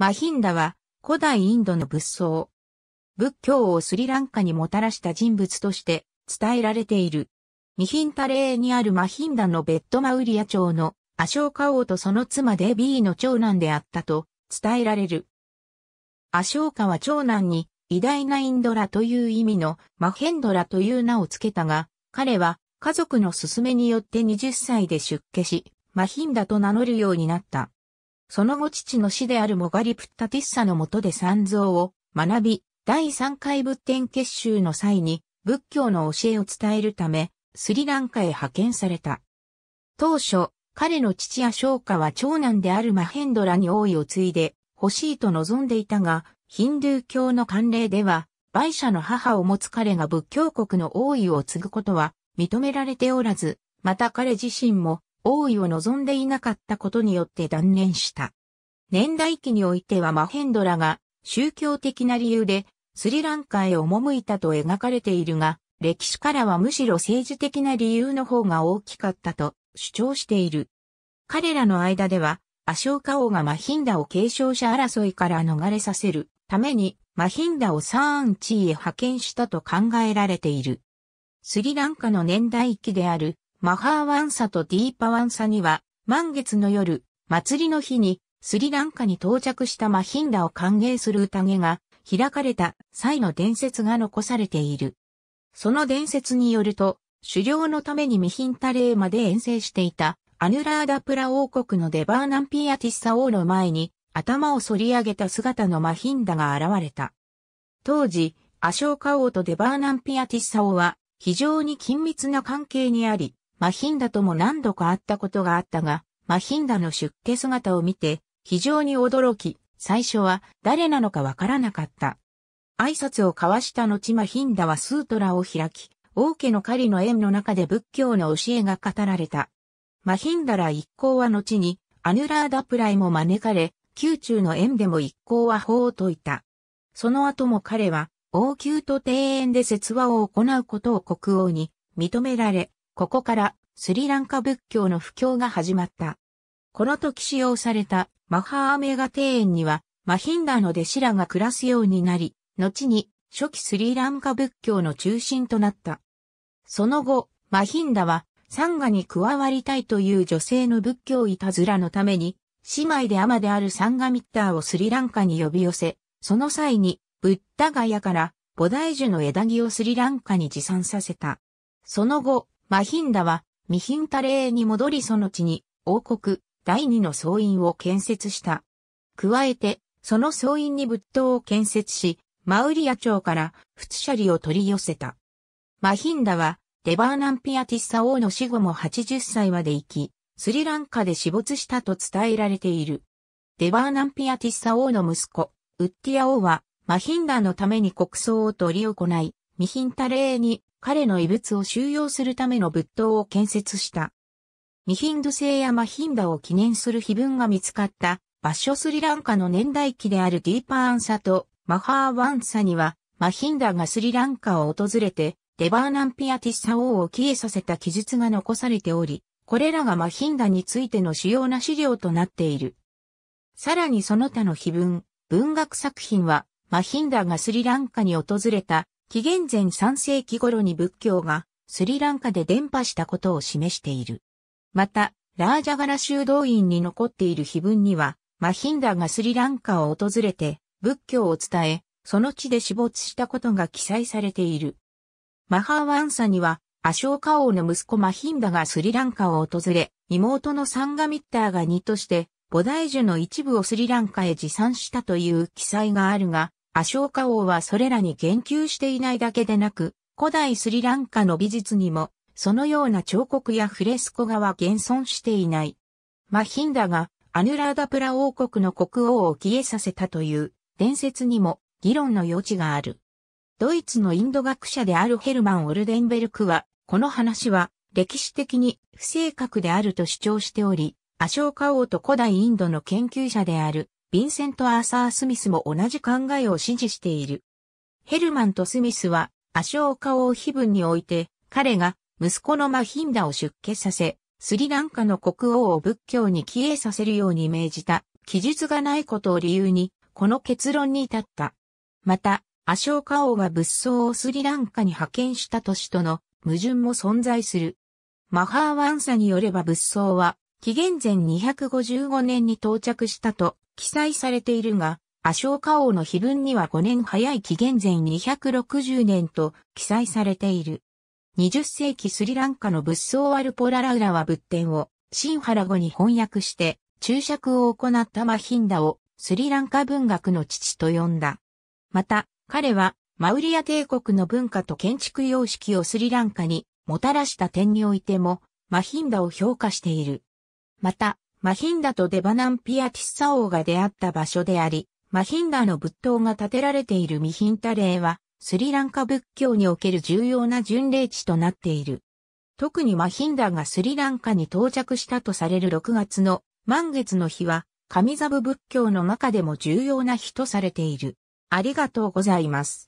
マヒンダは古代インドの仏僧。仏教をスリランカにもたらした人物として伝えられている。ミヒンタレーにあるマヒンダのベッドマウリア朝のアショーカ王とその妻デビーの長男であったと伝えられる。アショーカは長男に偉大なインドラという意味のマヘンドラという名を付けたが、彼は家族の勧めによって20歳で出家し、マヒンダと名乗るようになった。その後父の師であるモガリプッタティッサの下で三蔵を学び、第三回仏典結集の際に仏教の教えを伝えるため、スリランカへ派遣された。当初、彼の父や商家は長男であるマヘンドラに王位を継いで欲しいと望んでいたが、ヒンドゥー教の慣例では、売者の母を持つ彼が仏教国の王位を継ぐことは認められておらず、また彼自身も王位を望んでいなかったことによって断念した。年代記においてはマヘンドラが宗教的な理由でスリランカへ赴いたと描かれているが、歴史からはむしろ政治的な理由の方が大きかったと主張している。彼らの間では、アショーカ王がマヒンダを継承者争いから逃れさせるために、マヒンダをサーンチーへ派遣したと考えられている。スリランカの年代記であるマハーワンサとディーパワンサには、満月の夜、祭りの日に、スリランカに到着したマヒンダを歓迎する宴が開かれた際の伝説が残されている。その伝説によると、狩猟のためにミヒンタレーまで遠征していたアヌラーダプラ王国のデバーナンピアティッサ王の前に頭を反り上げた姿のマヒンダが現れた。当時、アショーカ王とデバーナンピアティッサ王は非常に緊密な関係にあり、マヒンダとも何度か会ったことがあったが、マヒンダの出家姿を見て、非常に驚き、最初は誰なのかわからなかった。挨拶を交わした後マヒンダはスートラを開き、王家の狩りの縁の中で仏教の教えが語られた。マヒンダら一行は後に、アヌラーダプライも招かれ、宮中の縁でも一行は法を説いた。その後も彼は、王宮と庭園で説話を行うことを国王に認められ、ここからスリランカ仏教の布教が始まった。この時使用されたマハーメガ庭園にはマヒンダの弟子らが暮らすようになり、後に初期スリランカ仏教の中心となった。その後、マヒンダはサンガに加わりたいという女性の仏教いたずらのために、姉妹でアであるサンガミッターをスリランカに呼び寄せ、その際に、ブッダガヤから菩提樹の枝木をスリランカに持参させた。その後、マヒンダは、ミヒンタレーに戻りその地に、王国、第二の総院を建設した。加えて、その総院に仏塔を建設し、マウリア朝から、フツシャリを取り寄せた。マヒンダは、デバーナンピアティッサ王の死後も80歳まで生き、スリランカで死没したと伝えられている。デバーナンピアティッサ王の息子、ウッティア王は、マヒンダのために国葬を取り行い、ミヒンタレーに彼の遺物を収容するための仏塔を建設した。ミヒンド星やマヒンダを記念する碑文が見つかった場所スリランカの年代記であるディーパーンサとマハーワンサにはマヒンダがスリランカを訪れてデバーナンピアティッサ王を消えさせた記述が残されており、これらがマヒンダについての主要な資料となっている。さらにその他の碑文、文学作品はマヒンダがスリランカに訪れた紀元前3世紀頃に仏教がスリランカで伝播したことを示している。また、ラージャガラ修道院に残っている碑文には、マヒンダがスリランカを訪れて仏教を伝え、その地で死没したことが記載されている。マハーワンサには、アショーカ王の息子マヒンダがスリランカを訪れ、妹のサンガミッターが2として、菩提樹の一部をスリランカへ持参したという記載があるが、アショーカ王はそれらに言及していないだけでなく、古代スリランカの美術にも、そのような彫刻やフレスコ画は現存していない。マヒンダがアヌラーダプラ王国の国王を消えさせたという伝説にも議論の余地がある。ドイツのインド学者であるヘルマン・オルデンベルクは、この話は歴史的に不正確であると主張しており、アショーカ王と古代インドの研究者であるヴィンセント・アーサー・スミスも同じ考えを支持している。ヘルマンとスミスは、アショーカ王妃文において、彼が息子のマヒンダを出家させ、スリランカの国王を仏教に帰依させるように命じた記述がないことを理由に、この結論に至った。また、アショーカ王が仏僧をスリランカに派遣した年との矛盾も存在する。マハーワンサによれば仏僧は、紀元前255年に到着したと記載されているが、アショーカ王の碑文には5年早い紀元前260年と記載されている。20世紀スリランカの仏僧アルポララウラは仏典をシンハラ語に翻訳して注釈を行ったマヒンダをスリランカ文学の父と呼んだ。また、彼はマウリア帝国の文化と建築様式をスリランカにもたらした点においてもマヒンダを評価している。また、マヒンダとデバナンピアティッサ王が出会った場所であり、マヒンダの仏塔が建てられているミヒンタレーは、スリランカ仏教における重要な巡礼地となっている。特にマヒンダがスリランカに到着したとされる6月の満月の日は、神座部仏教の中でも重要な日とされている。ありがとうございます。